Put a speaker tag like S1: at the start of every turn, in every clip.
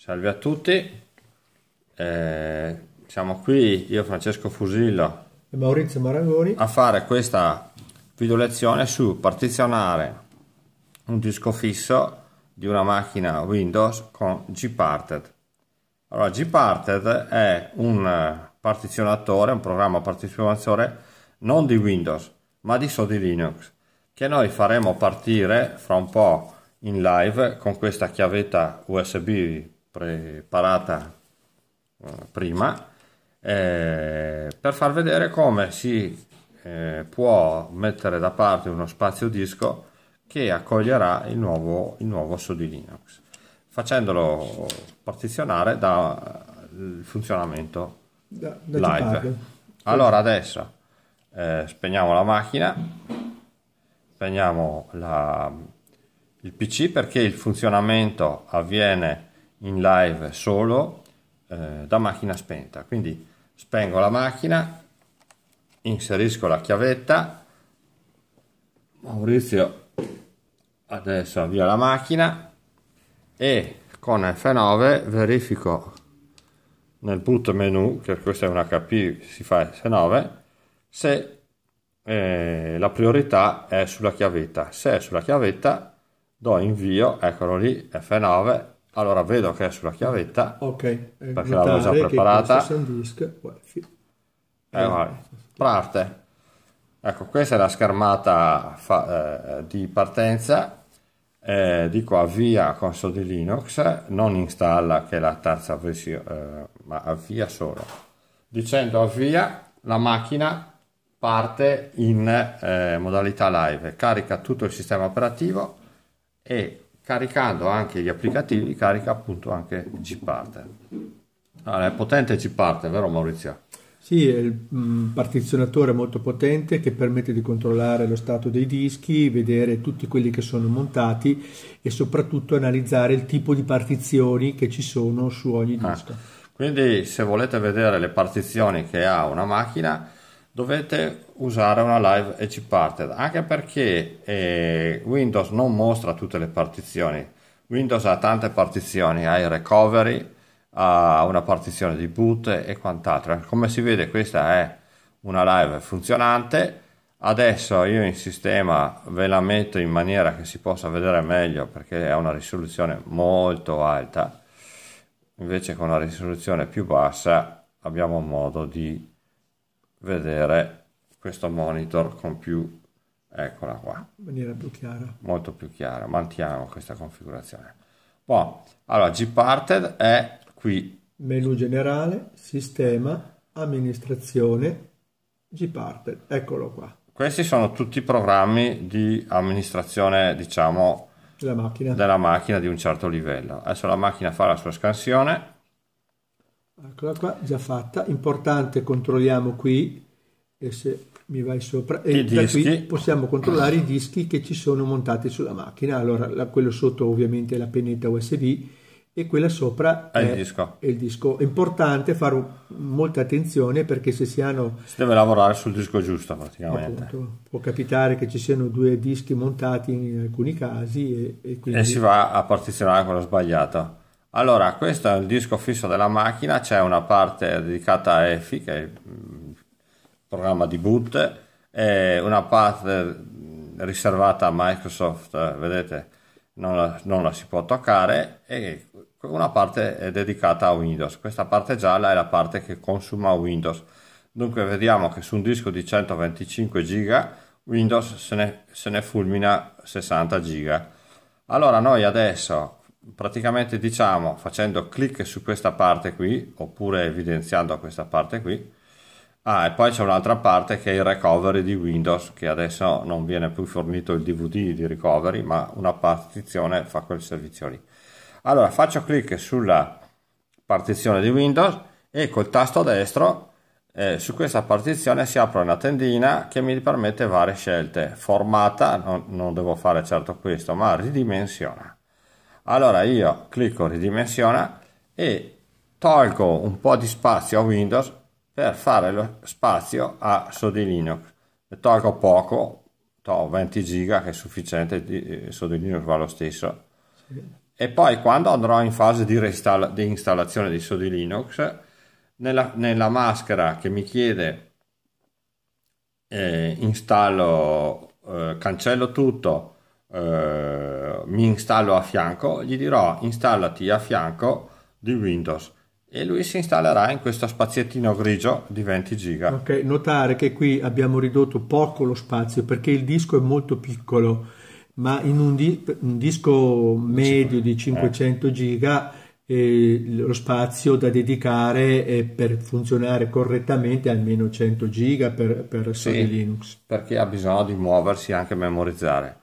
S1: Salve a tutti, eh, siamo qui io Francesco Fusillo
S2: e Maurizio Marangoni
S1: a fare questa video lezione su partizionare un disco fisso di una macchina Windows con Gparted. Allora Gparted è un partizionatore, un programma partizionatore non di Windows ma di so Linux che noi faremo partire fra un po' in live con questa chiavetta USB preparata eh, prima eh, per far vedere come si eh, può mettere da parte uno spazio disco che accoglierà il nuovo, il nuovo osso di Linux facendolo partizionare dal funzionamento
S2: da, da live. Allora
S1: adesso eh, spegniamo la macchina, spegniamo la, il PC perché il funzionamento avviene in live solo eh, da macchina spenta. Quindi spengo la macchina, inserisco la chiavetta, Maurizio adesso avvia la macchina e con F9 verifico nel boot menu, che questa è una HP, si fa F9, se eh, la priorità è sulla chiavetta. Se è sulla chiavetta do invio, eccolo lì, F9, allora vedo che è sulla chiavetta. Ok, eh, perché l'avevo già preparata.
S2: Disk, wifi. Eh, vai.
S1: Parte. Ecco, questa è la schermata fa, eh, di partenza. Eh, dico avvia console di Linux, non installa che è la terza versione, eh, ma avvia solo. Dicendo avvia, la macchina parte in eh, modalità live, carica tutto il sistema operativo e caricando anche gli applicativi carica appunto anche Gpartner. Allora, è potente Gpartner, vero Maurizio?
S2: Sì, è un mm, partizionatore molto potente che permette di controllare lo stato dei dischi, vedere tutti quelli che sono montati e soprattutto analizzare il tipo di partizioni che ci sono su ogni ah. disco. Ah,
S1: quindi se volete vedere le partizioni che ha una macchina dovete usare una live EC parted anche perché eh, Windows non mostra tutte le partizioni Windows ha tante partizioni ha il recovery ha una partizione di boot e quant'altro come si vede questa è una live funzionante adesso io in sistema ve la metto in maniera che si possa vedere meglio perché è una risoluzione molto alta invece con una risoluzione più bassa abbiamo modo di vedere questo monitor con più eccola qua
S2: in maniera più chiara
S1: molto più chiara mantiamo questa configurazione poi allora gparted è qui
S2: menu generale sistema amministrazione gparted eccolo qua
S1: questi sono tutti i programmi di amministrazione diciamo della macchina. della macchina di un certo livello adesso la macchina fa la sua scansione
S2: eccola qua già fatta importante controlliamo qui e se mi vai sopra e I da dischi. qui possiamo controllare i dischi che ci sono montati sulla macchina allora la, quello sotto ovviamente è la pennetta USB e quella sopra è, è, il disco. È il disco. È importante fare molta attenzione perché se si hanno...
S1: Si deve lavorare sul disco giusto praticamente.
S2: Appunto, può capitare che ci siano due dischi montati in alcuni casi e, e, quindi... e si
S1: va a partizionare quello sbagliato. Allora, questo è il disco fisso della macchina, c'è una parte dedicata a EFI che è programma di boot, è una parte riservata a Microsoft, vedete, non la, non la si può toccare, e una parte è dedicata a Windows. Questa parte gialla è la parte che consuma Windows. Dunque vediamo che su un disco di 125 giga Windows se ne, se ne fulmina 60 giga. Allora noi adesso praticamente diciamo facendo clic su questa parte qui oppure evidenziando questa parte qui Ah, e poi c'è un'altra parte che è il recovery di Windows, che adesso non viene più fornito il DVD di recovery, ma una partizione fa quel servizio lì. Allora faccio clic sulla partizione di Windows e col tasto destro eh, su questa partizione si apre una tendina che mi permette varie scelte. Formata, non, non devo fare certo questo, ma ridimensiona. Allora io clicco ridimensiona e tolgo un po' di spazio a Windows per fare lo spazio a Sodi Linux. Ne tolgo poco, tolgo 20 giga che è sufficiente, eh, Sodi Linux va lo stesso. E poi quando andrò in fase di, reinstall- di installazione di Sodi Linux, nella, nella, maschera che mi chiede eh, installo, eh, cancello tutto, eh, mi installo a fianco, gli dirò installati a fianco di Windows e lui si installerà in questo spaziettino grigio di 20 giga.
S2: Ok, notare che qui abbiamo ridotto poco lo spazio perché il disco è molto piccolo, ma in un, di- un disco medio di 500 eh. giga eh, lo spazio da dedicare eh, per funzionare correttamente almeno 100 giga per, per sì,
S1: Linux. Perché ha bisogno di muoversi e anche memorizzare.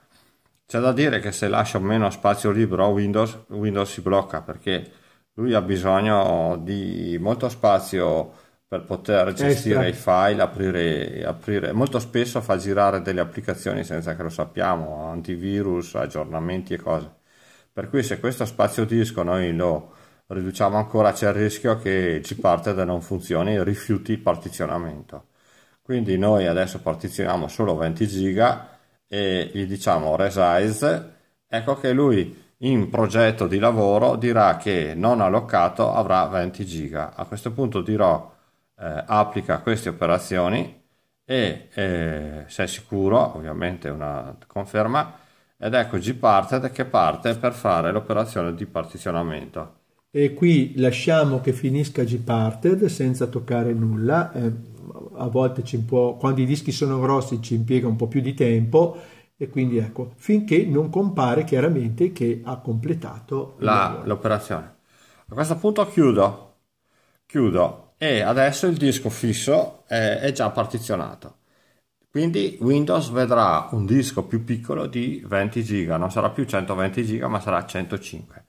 S1: C'è da dire che se lascia meno spazio libero a Windows, Windows si blocca perché lui ha bisogno di molto spazio per poter gestire Extra. i file, aprire, aprire, molto spesso fa girare delle applicazioni senza che lo sappiamo, antivirus, aggiornamenti e cose. Per cui se questo spazio disco noi lo riduciamo ancora c'è il rischio che ci parte da non funzioni e rifiuti il partizionamento. Quindi noi adesso partizioniamo solo 20 giga e gli diciamo resize, ecco che lui in progetto di lavoro dirà che non allocato avrà 20 giga. A questo punto dirò eh, applica queste operazioni e eh, è sicuro, ovviamente una conferma, ed ecco gparted che parte per fare l'operazione di partizionamento.
S2: E qui lasciamo che finisca gparted senza toccare nulla, eh, a volte ci può, quando i dischi sono grossi ci impiega un po' più di tempo e quindi ecco, finché non compare chiaramente che ha completato la,
S1: l'operazione. A questo punto chiudo, chiudo e adesso il disco fisso è, è già partizionato. Quindi Windows vedrà un disco più piccolo di 20 giga, non sarà più 120 giga ma sarà 105.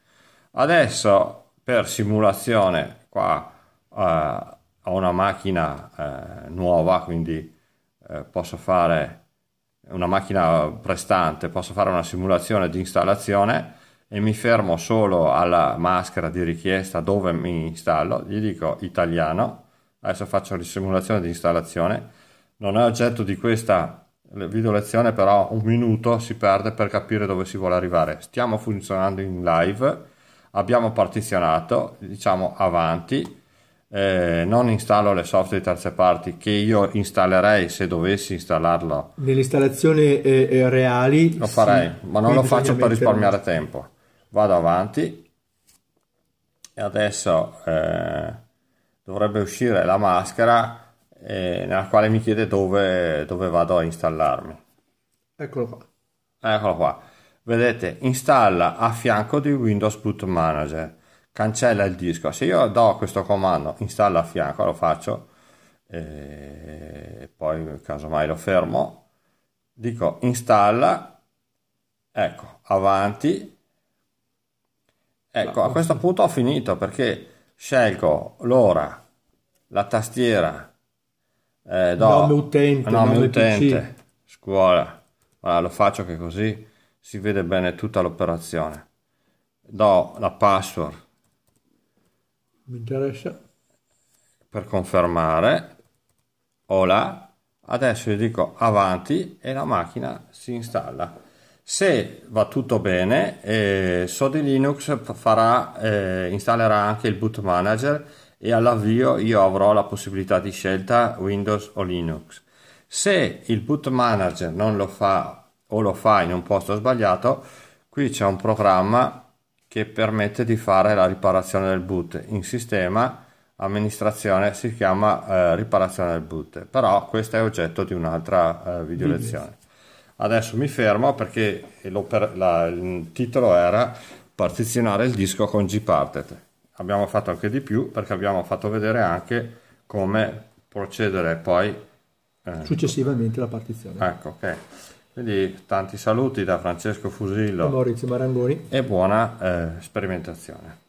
S1: Adesso per simulazione qua eh, ho una macchina eh, nuova, quindi eh, posso fare una macchina prestante, posso fare una simulazione di installazione e mi fermo solo alla maschera di richiesta dove mi installo, gli dico italiano, adesso faccio la simulazione di installazione, non è oggetto di questa video lezione però un minuto si perde per capire dove si vuole arrivare, stiamo funzionando in live, abbiamo partizionato, diciamo avanti, eh, non installo le software di terze parti che io installerei se dovessi installarlo
S2: nell'installazione eh, eh, reali lo farei sì, ma non lo faccio per risparmiare
S1: tempo vado avanti e adesso eh, dovrebbe uscire la maschera eh, nella quale mi chiede dove, dove vado a installarmi eccolo qua eccolo qua vedete installa a fianco di Windows Boot Manager cancella il disco. Se io do questo comando, installa a fianco, lo faccio, e poi casomai lo fermo, dico installa, ecco, avanti, Ecco, a questo punto ho finito perché scelgo l'ora, la tastiera, eh, do, nome utente, nome, nome utente scuola. Allora, lo faccio che così si vede bene tutta l'operazione. Do la password
S2: mi interessa.
S1: Per confermare, hola, adesso io dico avanti e la macchina si installa. Se va tutto bene, eh, Sodi Linux farà, eh, installerà anche il boot manager e all'avvio io avrò la possibilità di scelta Windows o Linux. Se il boot manager non lo fa o lo fa in un posto sbagliato, qui c'è un programma che permette di fare la riparazione del boot. In sistema amministrazione si chiama eh, riparazione del boot, però questo è oggetto di un'altra eh, video lezione. Adesso mi fermo perché la, il titolo era partizionare il disco con Gparted. Abbiamo fatto anche di più perché abbiamo fatto vedere anche come procedere poi eh,
S2: successivamente la partizione.
S1: Ecco, ok. Quindi tanti saluti da Francesco Fusillo e
S2: Maurizio Marangoni
S1: e buona eh, sperimentazione.